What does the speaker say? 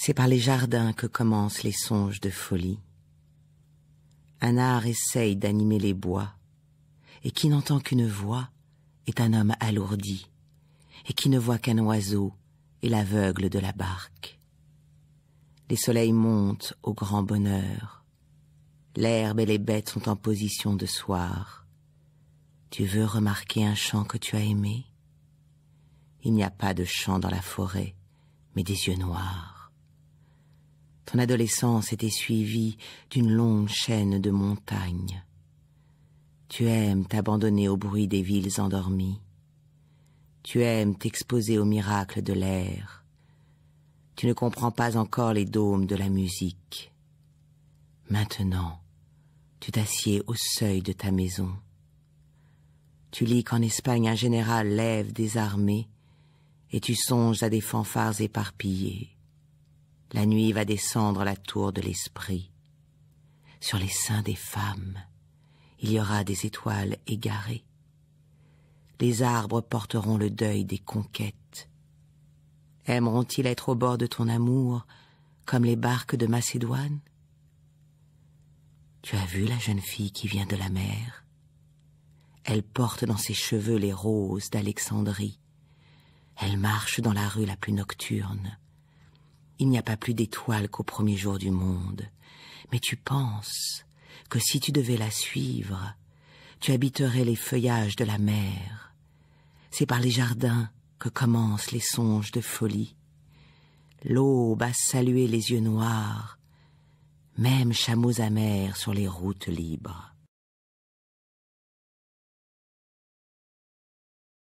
C'est par les jardins que commencent les songes de folie. Un art essaye d'animer les bois, et qui n'entend qu'une voix est un homme alourdi, et qui ne voit qu'un oiseau est l'aveugle de la barque. Les soleils montent au grand bonheur. L'herbe et les bêtes sont en position de soir. Tu veux remarquer un chant que tu as aimé Il n'y a pas de chant dans la forêt, mais des yeux noirs. Ton adolescence était suivie d'une longue chaîne de montagnes. Tu aimes t'abandonner au bruit des villes endormies. Tu aimes t'exposer aux miracles de l'air. Tu ne comprends pas encore les dômes de la musique. Maintenant, tu t'assieds au seuil de ta maison. Tu lis qu'en Espagne un général lève des armées, et tu songes à des fanfares éparpillées la nuit va descendre la tour de l'esprit. Sur les seins des femmes, il y aura des étoiles égarées. Les arbres porteront le deuil des conquêtes. Aimeront-ils être au bord de ton amour comme les barques de Macédoine Tu as vu la jeune fille qui vient de la mer Elle porte dans ses cheveux les roses d'Alexandrie. Elle marche dans la rue la plus nocturne. Il n'y a pas plus d'étoiles qu'au premier jour du monde. Mais tu penses que si tu devais la suivre, tu habiterais les feuillages de la mer. C'est par les jardins que commencent les songes de folie. L'aube a salué les yeux noirs, même chameaux amers sur les routes libres.